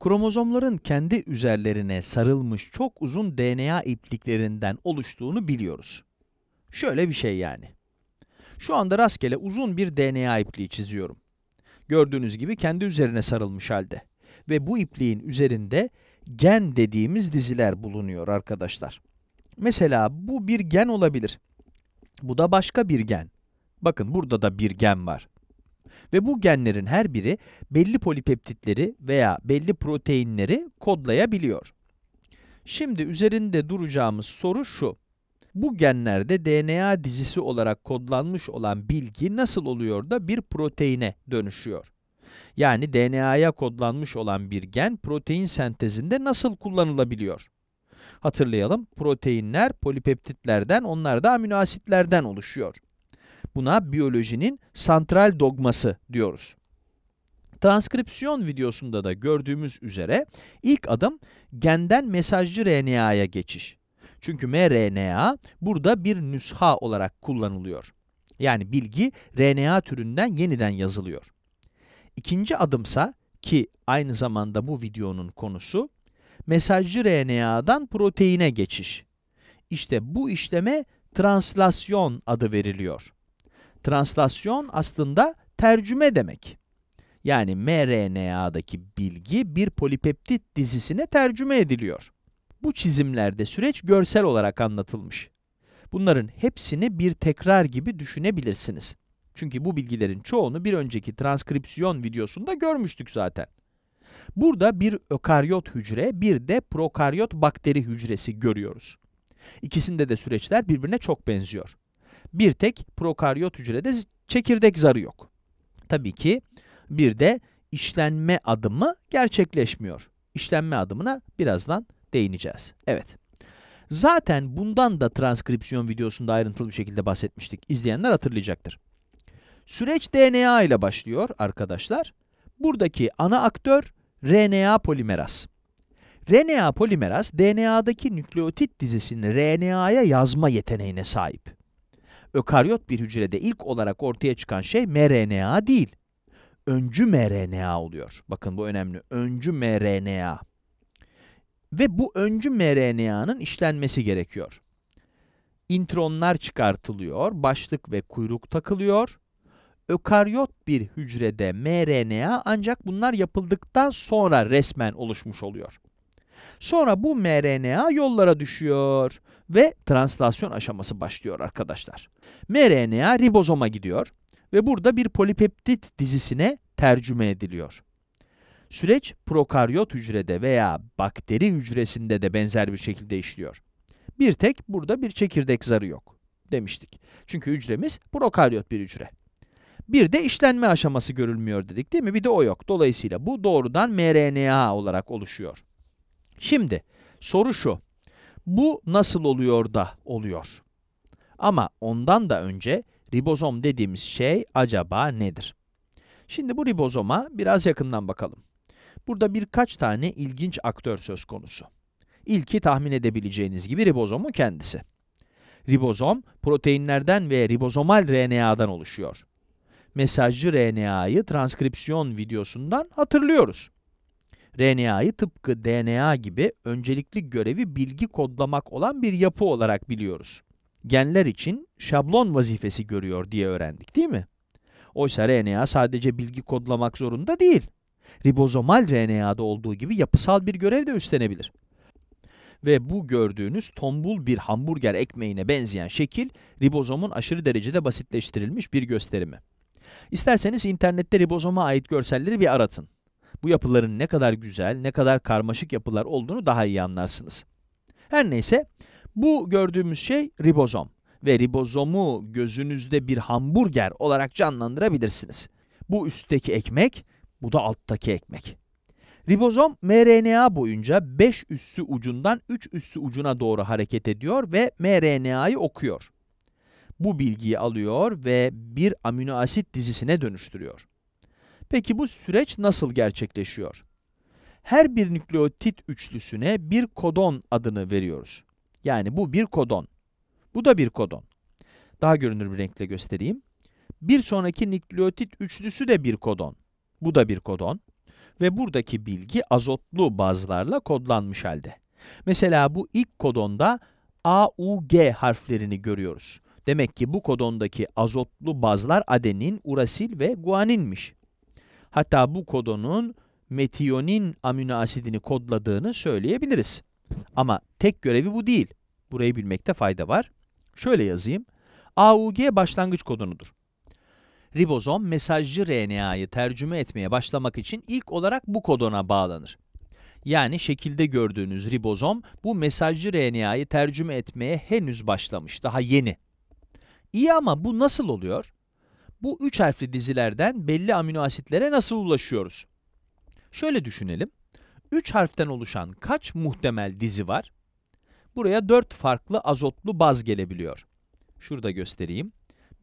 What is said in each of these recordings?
kromozomların kendi üzerlerine sarılmış çok uzun DNA ipliklerinden oluştuğunu biliyoruz. Şöyle bir şey yani. Şu anda rastgele uzun bir DNA ipliği çiziyorum. Gördüğünüz gibi kendi üzerine sarılmış halde. Ve bu ipliğin üzerinde gen dediğimiz diziler bulunuyor arkadaşlar. Mesela bu bir gen olabilir. Bu da başka bir gen. Bakın burada da bir gen var. Ve bu genlerin her biri belli polipeptitleri veya belli proteinleri kodlayabiliyor. Şimdi üzerinde duracağımız soru şu. Bu genlerde DNA dizisi olarak kodlanmış olan bilgi nasıl oluyor da bir proteine dönüşüyor? Yani DNA'ya kodlanmış olan bir gen protein sentezinde nasıl kullanılabiliyor? Hatırlayalım, proteinler polipeptitlerden, onlar da aminoasitlerden oluşuyor. Buna biyolojinin santral dogması diyoruz. Transkripsiyon videosunda da gördüğümüz üzere ilk adım genden mesajcı RNA'ya geçiş. Çünkü mRNA burada bir nüsha olarak kullanılıyor. Yani bilgi RNA türünden yeniden yazılıyor. İkinci adımsa ki aynı zamanda bu videonun konusu mesajcı RNA'dan proteine geçiş. İşte bu işleme translasyon adı veriliyor. Translasyon aslında tercüme demek. Yani mRNA'daki bilgi bir polipeptit dizisine tercüme ediliyor. Bu çizimlerde süreç görsel olarak anlatılmış. Bunların hepsini bir tekrar gibi düşünebilirsiniz. Çünkü bu bilgilerin çoğunu bir önceki transkripsiyon videosunda görmüştük zaten. Burada bir ökaryot hücre, bir de prokaryot bakteri hücresi görüyoruz. İkisinde de süreçler birbirine çok benziyor bir tek prokaryot hücrede çekirdek zarı yok. Tabii ki bir de işlenme adımı gerçekleşmiyor. İşlenme adımına birazdan değineceğiz. Evet. Zaten bundan da transkripsiyon videosunda ayrıntılı bir şekilde bahsetmiştik. İzleyenler hatırlayacaktır. Süreç DNA ile başlıyor arkadaşlar. Buradaki ana aktör RNA polimeraz. RNA polimeraz DNA'daki nükleotit dizisini RNA'ya yazma yeteneğine sahip. Ökaryot bir hücrede ilk olarak ortaya çıkan şey mRNA değil. Öncü mRNA oluyor. Bakın bu önemli. Öncü mRNA. Ve bu öncü mRNA'nın işlenmesi gerekiyor. İntronlar çıkartılıyor, başlık ve kuyruk takılıyor. Ökaryot bir hücrede mRNA ancak bunlar yapıldıktan sonra resmen oluşmuş oluyor. Sonra bu mRNA yollara düşüyor ve translasyon aşaması başlıyor arkadaşlar. mRNA ribozoma gidiyor ve burada bir polipeptit dizisine tercüme ediliyor. Süreç prokaryot hücrede veya bakteri hücresinde de benzer bir şekilde işliyor. Bir tek burada bir çekirdek zarı yok demiştik. Çünkü hücremiz prokaryot bir hücre. Bir de işlenme aşaması görülmüyor dedik değil mi? Bir de o yok. Dolayısıyla bu doğrudan mRNA olarak oluşuyor. Şimdi soru şu. Bu nasıl oluyor da oluyor? Ama ondan da önce ribozom dediğimiz şey acaba nedir? Şimdi bu ribozoma biraz yakından bakalım. Burada birkaç tane ilginç aktör söz konusu. İlki tahmin edebileceğiniz gibi ribozomu kendisi. Ribozom, proteinlerden ve ribozomal RNA'dan oluşuyor. Mesajcı RNA'yı transkripsiyon videosundan hatırlıyoruz. RNA'yı tıpkı DNA gibi öncelikli görevi bilgi kodlamak olan bir yapı olarak biliyoruz. Genler için şablon vazifesi görüyor diye öğrendik değil mi? Oysa RNA sadece bilgi kodlamak zorunda değil. Ribozomal RNA'da olduğu gibi yapısal bir görev de üstlenebilir. Ve bu gördüğünüz tombul bir hamburger ekmeğine benzeyen şekil ribozomun aşırı derecede basitleştirilmiş bir gösterimi. İsterseniz internette ribozoma ait görselleri bir aratın bu yapıların ne kadar güzel, ne kadar karmaşık yapılar olduğunu daha iyi anlarsınız. Her neyse bu gördüğümüz şey ribozom ve ribozomu gözünüzde bir hamburger olarak canlandırabilirsiniz. Bu üstteki ekmek, bu da alttaki ekmek. Ribozom mRNA boyunca 5 üssü ucundan 3 üssü ucuna doğru hareket ediyor ve mRNA'yı okuyor. Bu bilgiyi alıyor ve bir amino asit dizisine dönüştürüyor. Peki bu süreç nasıl gerçekleşiyor? Her bir nükleotit üçlüsüne bir kodon adını veriyoruz. Yani bu bir kodon. Bu da bir kodon. Daha görünür bir renkle göstereyim. Bir sonraki nükleotit üçlüsü de bir kodon. Bu da bir kodon. Ve buradaki bilgi azotlu bazlarla kodlanmış halde. Mesela bu ilk kodonda AUG harflerini görüyoruz. Demek ki bu kodondaki azotlu bazlar adenin, urasil ve guaninmiş. Hatta bu kodonun metiyonin amino asidini kodladığını söyleyebiliriz. Ama tek görevi bu değil. Burayı bilmekte fayda var. Şöyle yazayım. AUG başlangıç kodonudur. Ribozom mesajcı RNA'yı tercüme etmeye başlamak için ilk olarak bu kodona bağlanır. Yani şekilde gördüğünüz ribozom bu mesajcı RNA'yı tercüme etmeye henüz başlamış, daha yeni. İyi ama bu nasıl oluyor? bu üç harfli dizilerden belli amino asitlere nasıl ulaşıyoruz? Şöyle düşünelim. Üç harften oluşan kaç muhtemel dizi var? Buraya dört farklı azotlu baz gelebiliyor. Şurada göstereyim.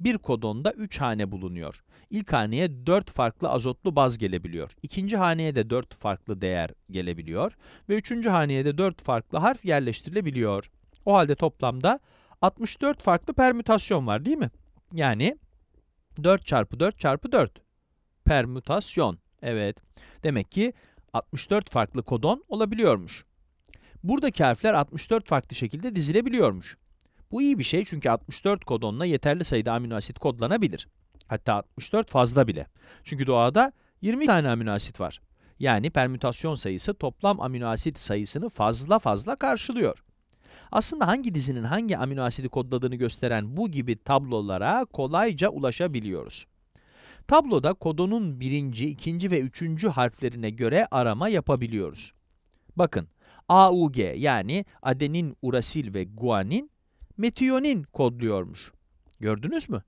Bir kodonda üç hane bulunuyor. İlk haneye dört farklı azotlu baz gelebiliyor. İkinci haneye de dört farklı değer gelebiliyor. Ve üçüncü haneye de dört farklı harf yerleştirilebiliyor. O halde toplamda 64 farklı permütasyon var değil mi? Yani 4 çarpı 4 çarpı 4. Permütasyon. Evet. Demek ki 64 farklı kodon olabiliyormuş. Buradaki harfler 64 farklı şekilde dizilebiliyormuş. Bu iyi bir şey çünkü 64 kodonla yeterli sayıda amino asit kodlanabilir. Hatta 64 fazla bile. Çünkü doğada 20 tane amino asit var. Yani permütasyon sayısı toplam amino asit sayısını fazla fazla karşılıyor. Aslında hangi dizinin hangi amino asidi kodladığını gösteren bu gibi tablolara kolayca ulaşabiliyoruz. Tabloda kodonun birinci, ikinci ve üçüncü harflerine göre arama yapabiliyoruz. Bakın, AUG yani adenin, urasil ve guanin, metiyonin kodluyormuş. Gördünüz mü?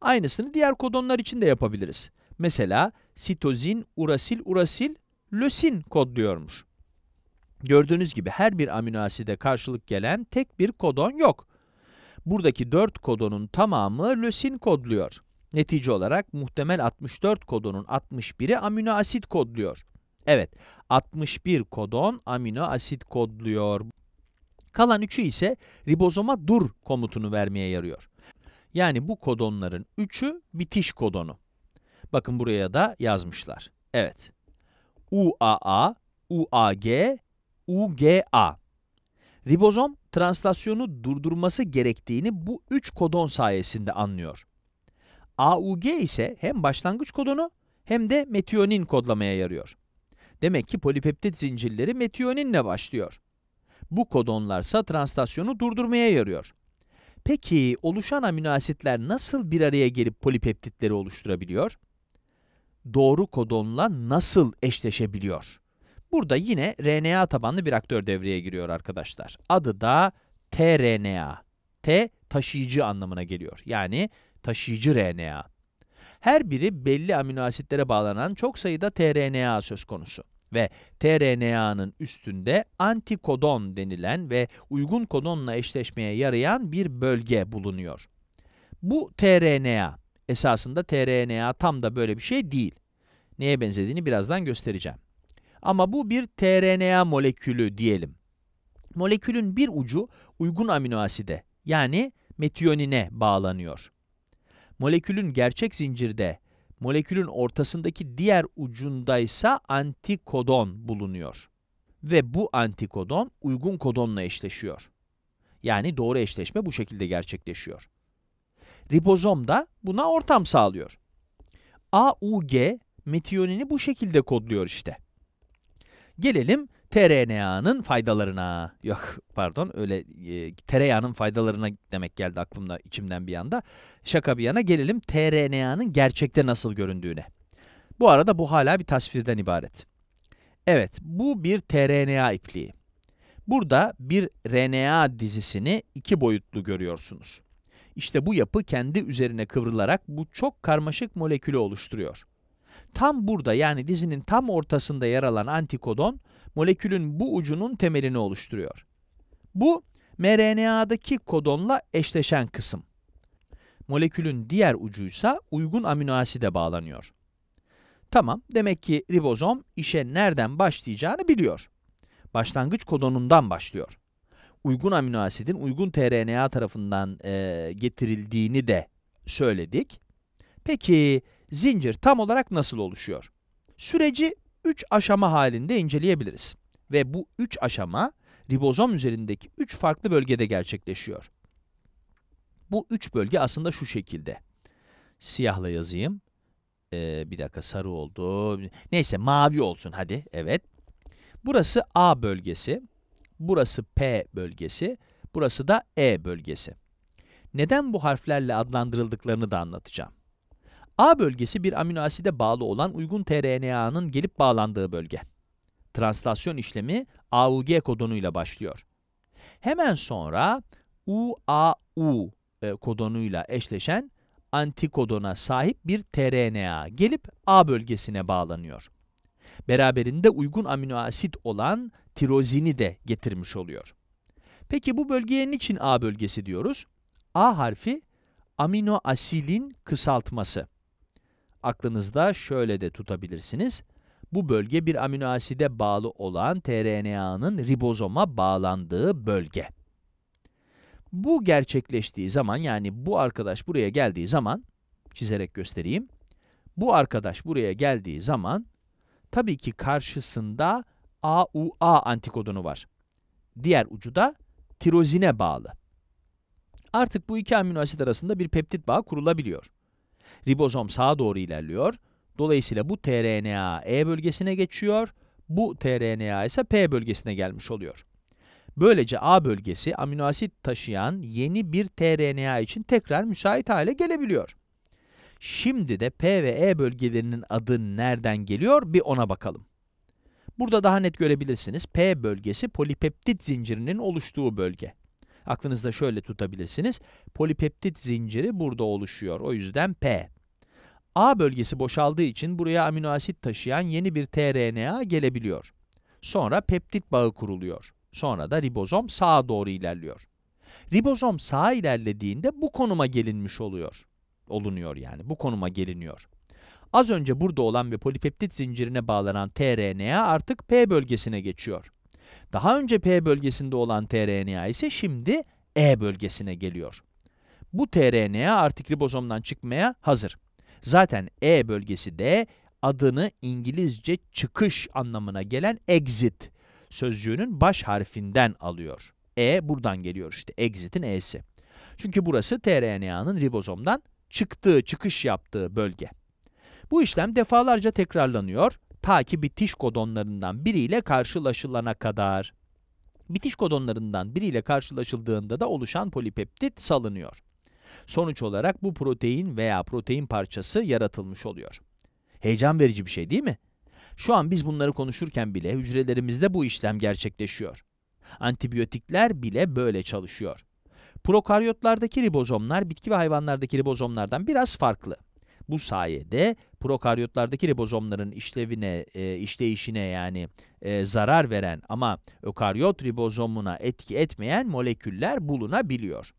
Aynısını diğer kodonlar için de yapabiliriz. Mesela sitozin, urasil, urasil, lösin kodluyormuş. Gördüğünüz gibi her bir amino aside karşılık gelen tek bir kodon yok. Buradaki 4 kodonun tamamı lösin kodluyor. Netice olarak muhtemel 64 kodonun 61'i amino asit kodluyor. Evet, 61 kodon amino asit kodluyor. Kalan 3'ü ise ribozoma dur komutunu vermeye yarıyor. Yani bu kodonların 3'ü bitiş kodonu. Bakın buraya da yazmışlar. Evet. UAA, UAG UGA. Ribozom translasyonu durdurması gerektiğini bu 3 kodon sayesinde anlıyor. AUG ise hem başlangıç kodonu hem de metiyonin kodlamaya yarıyor. Demek ki polipeptit zincirleri metiyoninle başlıyor. Bu kodonlarsa translasyonu durdurmaya yarıyor. Peki oluşan aminoasitler nasıl bir araya gelip polipeptitleri oluşturabiliyor? Doğru kodonla nasıl eşleşebiliyor? Burada yine RNA tabanlı bir aktör devreye giriyor arkadaşlar. Adı da tRNA. T taşıyıcı anlamına geliyor. Yani taşıyıcı RNA. Her biri belli amino asitlere bağlanan çok sayıda tRNA söz konusu ve tRNA'nın üstünde antikodon denilen ve uygun kodonla eşleşmeye yarayan bir bölge bulunuyor. Bu tRNA, esasında tRNA tam da böyle bir şey değil. Neye benzediğini birazdan göstereceğim. Ama bu bir tRNA molekülü diyelim. Molekülün bir ucu uygun amino aside yani metionine bağlanıyor. Molekülün gerçek zincirde molekülün ortasındaki diğer ucundaysa antikodon bulunuyor. Ve bu antikodon uygun kodonla eşleşiyor. Yani doğru eşleşme bu şekilde gerçekleşiyor. Ribozom da buna ortam sağlıyor. AUG metionini bu şekilde kodluyor işte. Gelelim TRNA'nın faydalarına. Yok pardon öyle e, tereyağının faydalarına demek geldi aklımda içimden bir anda. Şaka bir yana gelelim TRNA'nın gerçekte nasıl göründüğüne. Bu arada bu hala bir tasvirden ibaret. Evet bu bir tRNA ipliği. Burada bir RNA dizisini iki boyutlu görüyorsunuz. İşte bu yapı kendi üzerine kıvrılarak bu çok karmaşık molekülü oluşturuyor. Tam burada yani dizinin tam ortasında yer alan antikodon, molekülün bu ucunun temelini oluşturuyor. Bu, mRNA'daki kodonla eşleşen kısım. Molekülün diğer ucuysa uygun aminoaside bağlanıyor. Tamam, demek ki ribozom işe nereden başlayacağını biliyor. Başlangıç kodonundan başlıyor. Uygun aminoasidin uygun tRNA tarafından e, getirildiğini de söyledik. Peki zincir tam olarak nasıl oluşuyor? Süreci 3 aşama halinde inceleyebiliriz. Ve bu 3 aşama ribozom üzerindeki 3 farklı bölgede gerçekleşiyor. Bu 3 bölge aslında şu şekilde. Siyahla yazayım. Ee, bir dakika sarı oldu. Neyse mavi olsun hadi. Evet. Burası A bölgesi. Burası P bölgesi. Burası da E bölgesi. Neden bu harflerle adlandırıldıklarını da anlatacağım. A bölgesi bir amino aside bağlı olan uygun tRNA'nın gelip bağlandığı bölge. Translasyon işlemi AUG kodonuyla başlıyor. Hemen sonra UAU e, kodonuyla eşleşen antikodona sahip bir tRNA gelip A bölgesine bağlanıyor. Beraberinde uygun amino asit olan tirozini de getirmiş oluyor. Peki bu bölgeye niçin A bölgesi diyoruz? A harfi amino asilin kısaltması. Aklınızda şöyle de tutabilirsiniz. Bu bölge bir amino aside bağlı olan tRNA'nın ribozoma bağlandığı bölge. Bu gerçekleştiği zaman yani bu arkadaş buraya geldiği zaman, çizerek göstereyim. Bu arkadaş buraya geldiği zaman tabii ki karşısında AUA antikodonu var. Diğer ucu da tirozine bağlı. Artık bu iki amino asit arasında bir peptit bağı kurulabiliyor. Ribozom sağa doğru ilerliyor. Dolayısıyla bu tRNA E bölgesine geçiyor. Bu tRNA ise P bölgesine gelmiş oluyor. Böylece A bölgesi amino asit taşıyan yeni bir tRNA için tekrar müsait hale gelebiliyor. Şimdi de P ve E bölgelerinin adı nereden geliyor bir ona bakalım. Burada daha net görebilirsiniz. P bölgesi polipeptit zincirinin oluştuğu bölge. Aklınızda şöyle tutabilirsiniz. Polipeptit zinciri burada oluşuyor. O yüzden P. A bölgesi boşaldığı için buraya amino asit taşıyan yeni bir tRNA gelebiliyor. Sonra peptit bağı kuruluyor. Sonra da ribozom sağa doğru ilerliyor. Ribozom sağa ilerlediğinde bu konuma gelinmiş oluyor. Olunuyor yani, bu konuma geliniyor. Az önce burada olan ve polipeptit zincirine bağlanan tRNA artık P bölgesine geçiyor. Daha önce P bölgesinde olan tRNA ise şimdi E bölgesine geliyor. Bu tRNA artık ribozomdan çıkmaya hazır. Zaten E bölgesi de adını İngilizce çıkış anlamına gelen exit sözcüğünün baş harfinden alıyor. E buradan geliyor işte exit'in E'si. Çünkü burası tRNA'nın ribozomdan çıktığı, çıkış yaptığı bölge. Bu işlem defalarca tekrarlanıyor ta ki bitiş kodonlarından biriyle karşılaşılana kadar. Bitiş kodonlarından biriyle karşılaşıldığında da oluşan polipeptit salınıyor. Sonuç olarak bu protein veya protein parçası yaratılmış oluyor. Heyecan verici bir şey değil mi? Şu an biz bunları konuşurken bile hücrelerimizde bu işlem gerçekleşiyor. Antibiyotikler bile böyle çalışıyor. Prokaryotlardaki ribozomlar bitki ve hayvanlardaki ribozomlardan biraz farklı. Bu sayede prokaryotlardaki ribozomların işlevine, e, işleyişine yani e, zarar veren ama ökaryot ribozomuna etki etmeyen moleküller bulunabiliyor.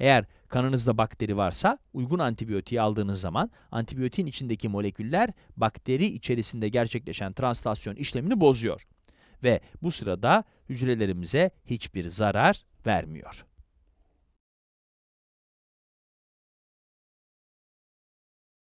Eğer kanınızda bakteri varsa uygun antibiyotiği aldığınız zaman antibiyotin içindeki moleküller bakteri içerisinde gerçekleşen translasyon işlemini bozuyor ve bu sırada hücrelerimize hiçbir zarar vermiyor.